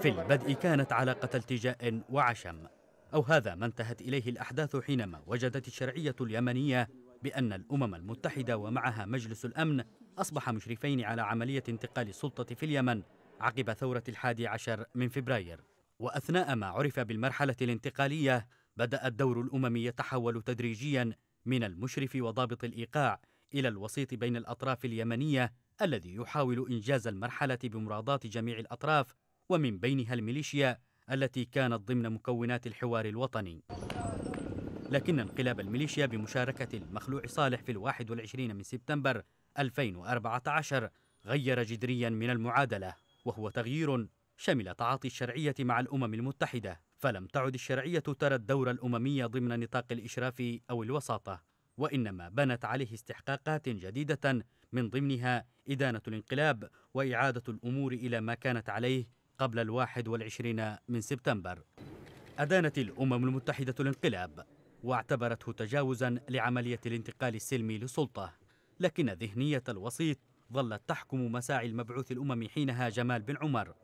في البدء كانت علاقة التجاء وعشم أو هذا ما انتهت إليه الأحداث حينما وجدت الشرعية اليمنية بأن الأمم المتحدة ومعها مجلس الأمن أصبح مشرفين على عملية انتقال السلطة في اليمن عقب ثورة الحادي عشر من فبراير وأثناء ما عرف بالمرحلة الانتقالية بدأ الدور الأممي يتحول تدريجيا من المشرف وضابط الإيقاع إلى الوسيط بين الأطراف اليمنية الذي يحاول إنجاز المرحلة بمراضات جميع الأطراف ومن بينها الميليشيا التي كانت ضمن مكونات الحوار الوطني لكن انقلاب الميليشيا بمشاركة المخلوع صالح في الواحد والعشرين من سبتمبر 2014 غير جذريا من المعادلة وهو تغيير شمل تعاطي الشرعية مع الأمم المتحدة فلم تعد الشرعية ترى الدور الأممي ضمن نطاق الإشراف أو الوساطة وإنما بنت عليه استحقاقات جديدة من ضمنها إدانة الانقلاب وإعادة الأمور إلى ما كانت عليه قبل الواحد والعشرين من سبتمبر أدانت الأمم المتحدة الانقلاب واعتبرته تجاوزا لعملية الانتقال السلمي للسلطة لكن ذهنية الوسيط ظلت تحكم مساعي المبعوث الأممي حينها جمال بن عمر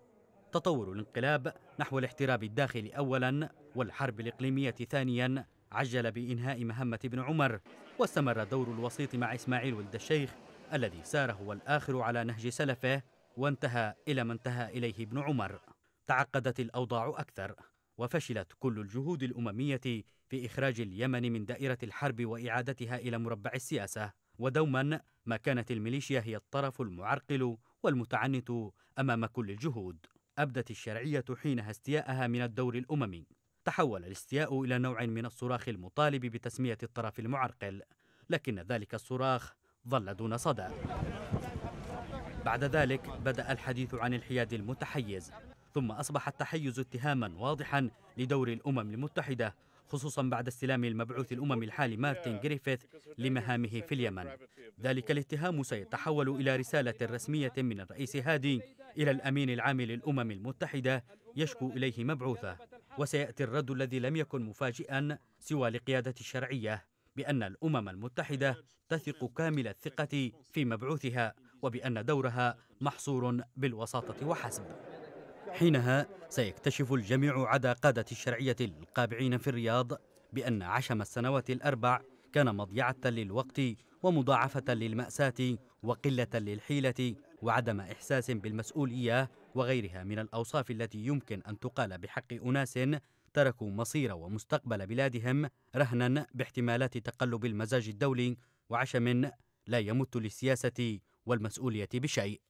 تطور الانقلاب نحو الاحتراب الداخلي أولا والحرب الإقليمية ثانيا عجل بإنهاء مهمة بن عمر واستمر دور الوسيط مع إسماعيل ولد الشيخ الذي سار هو الآخر على نهج سلفه وانتهى إلى ما انتهى إليه ابن عمر تعقدت الأوضاع أكثر وفشلت كل الجهود الأممية في إخراج اليمن من دائرة الحرب وإعادتها إلى مربع السياسة ودوما ما كانت الميليشيا هي الطرف المعرقل والمتعنت أمام كل الجهود أبدت الشرعية حينها استياءها من الدور الأممي تحول الاستياء إلى نوع من الصراخ المطالب بتسمية الطرف المعرقل لكن ذلك الصراخ ظل دون صدى بعد ذلك بدأ الحديث عن الحياد المتحيز ثم أصبح التحيز اتهاما واضحا لدور الأمم المتحدة خصوصا بعد استلام المبعوث الأممي الحالي مارتن جريفيث لمهامه في اليمن ذلك الاتهام سيتحول إلى رسالة رسمية من الرئيس هادي إلى الأمين العام للأمم المتحدة يشكو إليه مبعوثه وسيأتي الرد الذي لم يكن مفاجئا سوى لقيادة الشرعية بأن الأمم المتحدة تثق كامل الثقة في مبعوثها وبأن دورها محصور بالوساطة وحسب حينها سيكتشف الجميع عدا قادة الشرعية القابعين في الرياض بأن عشم السنوات الأربع كان مضيعة للوقت ومضاعفة للمأساة وقلة للحيلة وعدم إحساس بالمسؤولية وغيرها من الأوصاف التي يمكن أن تقال بحق أناس تركوا مصير ومستقبل بلادهم رهنا باحتمالات تقلب المزاج الدولي وعشم لا يمت للسياسة والمسؤولية بشيء